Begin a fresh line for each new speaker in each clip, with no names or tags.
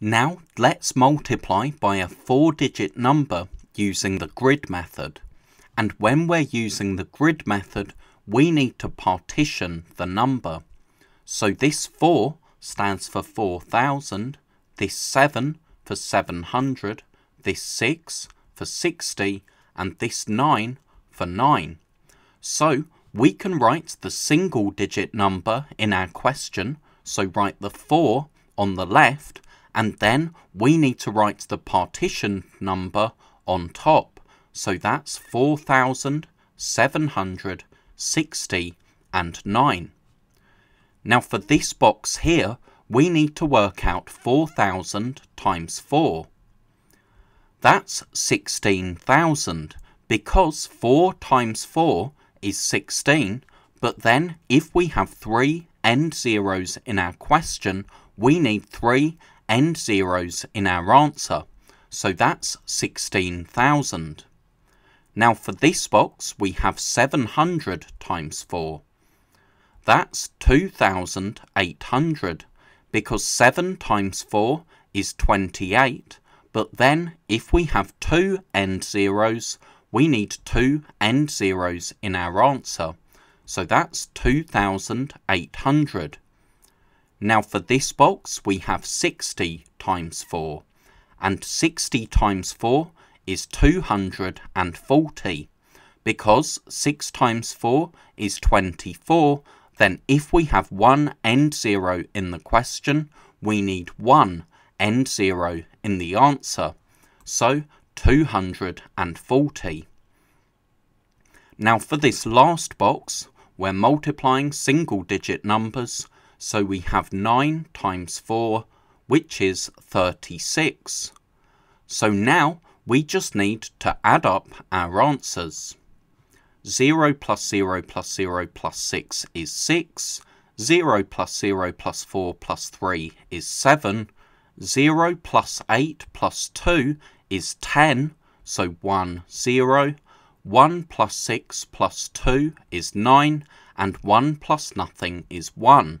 Now let's multiply by a four-digit number using the grid method. And when we're using the grid method, we need to partition the number. So this 4 stands for 4,000, this 7 for 700, this 6 for 60, and this 9 for 9. So we can write the single digit number in our question, so write the 4 on the left and then we need to write the partition number on top. So that's 4,760 and 9. Now for this box here, we need to work out 4,000 times 4. That's 16,000 because 4 times 4 is 16, but then if we have 3 end zeros in our question, we need 3 and zeros in our answer, so that's 16,000. Now for this box we have 700 times 4. That's 2,800 because 7 times 4 is 28 but then if we have two end zeros we need two end zeros in our answer so that's 2,800. Now for this box we have 60 times 4 and 60 times 4 is 240 because 6 times 4 is 24 then if we have one end zero in the question we need one end zero in the answer so 240. Now for this last box we're multiplying single digit numbers so we have 9 times 4, which is 36. So now we just need to add up our answers. 0 plus 0 plus 0 plus 6 is 6. 0 plus 0 plus 4 plus 3 is 7. 0 plus 8 plus 2 is 10, so 1, 0. 1 plus 6 plus 2 is 9, and 1 plus nothing is 1.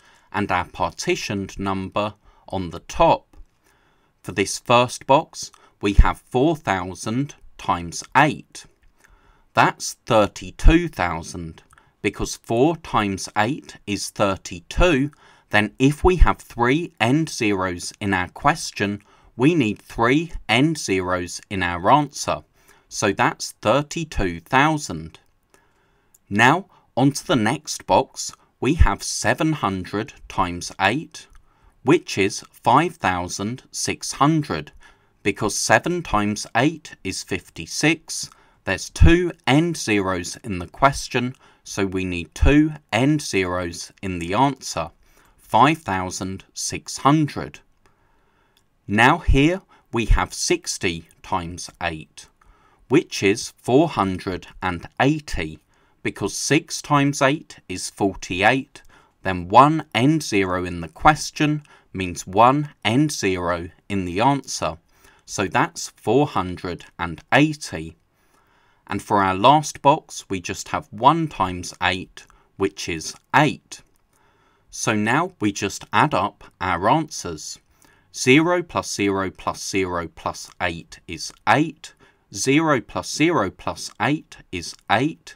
and our partitioned number on the top. For this first box, we have 4,000 times 8. That's 32,000. Because 4 times 8 is 32, then if we have 3 end zeros in our question, we need 3 end zeros in our answer. So that's 32,000. Now, onto the next box, we have 700 times 8, which is 5,600, because 7 times 8 is 56. There's two end zeros in the question, so we need two end zeros in the answer, 5,600. Now here we have 60 times 8, which is 480 because 6 times 8 is 48, then 1 and 0 in the question means 1 and 0 in the answer. So that's 480. And for our last box, we just have 1 times 8, which is 8. So now we just add up our answers. 0 plus 0 plus 0 plus 8 is 8. 0 plus 0 plus 8 is 8.